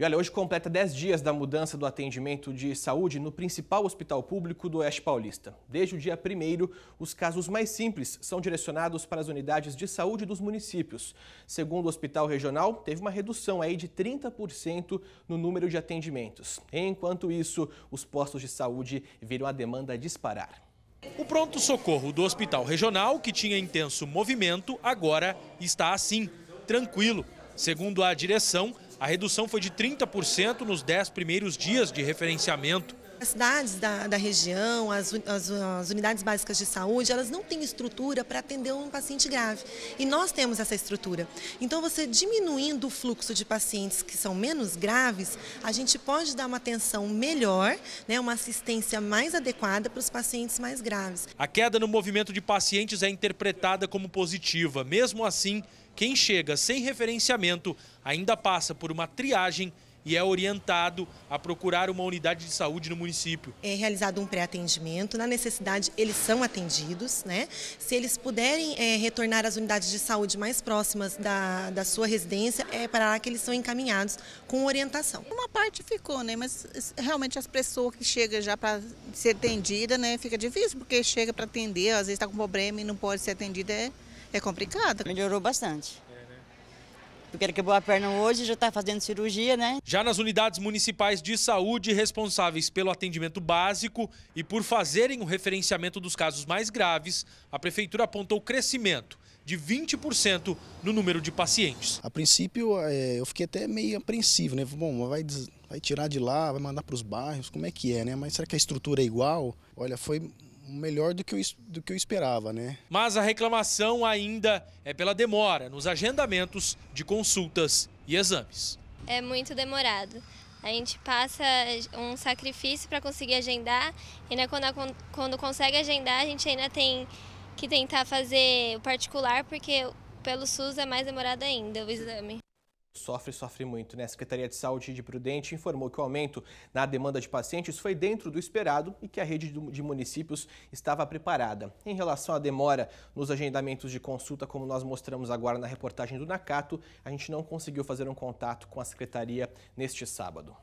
E olha, hoje completa 10 dias da mudança do atendimento de saúde no principal hospital público do Oeste Paulista. Desde o dia 1, os casos mais simples são direcionados para as unidades de saúde dos municípios. Segundo o Hospital Regional, teve uma redução aí de 30% no número de atendimentos. Enquanto isso, os postos de saúde viram a demanda disparar. O pronto-socorro do Hospital Regional, que tinha intenso movimento, agora está assim, tranquilo. Segundo a direção, a redução foi de 30% nos 10 primeiros dias de referenciamento as cidades da, da região, as, as, as, unidades básicas de saúde, elas não têm estrutura para atender um paciente grave. E nós temos essa estrutura. Então, você diminuindo o fluxo de pacientes que são menos graves, a gente pode dar uma atenção melhor, né, uma assistência mais adequada para os pacientes mais graves. A queda no movimento de pacientes é interpretada como positiva. Mesmo assim, quem chega sem referenciamento ainda passa por uma triagem e é orientado a procurar uma unidade de saúde no município. É realizado um pré-atendimento, na necessidade eles são atendidos, né? Se eles puderem é, retornar às unidades de saúde mais próximas da, da sua residência, é para lá que eles são encaminhados com orientação. Uma parte ficou, né? Mas realmente as pessoas que chegam já para ser atendida, né? Fica difícil porque chega para atender, às vezes está com problema e não pode ser atendida, é, é complicado. Melhorou bastante porque ele quebrou a perna hoje e já está fazendo cirurgia, né? Já nas unidades municipais de saúde, responsáveis pelo atendimento básico e por fazerem o referenciamento dos casos mais graves, a prefeitura apontou crescimento de 20% no número de pacientes. A princípio, é, eu fiquei até meio apreensivo, né? Bom, vai, vai tirar de lá, vai mandar para os bairros, como é que é, né? Mas será que a estrutura é igual? Olha, foi melhor do que, eu, do que eu esperava, né? Mas a reclamação ainda é pela demora nos agendamentos de consultas e exames. É muito demorado. A gente passa um sacrifício para conseguir agendar e né, quando, a, quando consegue agendar a gente ainda tem que tentar fazer o particular porque pelo SUS é mais demorado ainda o exame sofre, sofre muito, né? A Secretaria de Saúde de Prudente informou que o aumento na demanda de pacientes foi dentro do esperado e que a rede de municípios estava preparada. Em relação à demora nos agendamentos de consulta, como nós mostramos agora na reportagem do Nacato, a gente não conseguiu fazer um contato com a secretaria neste sábado.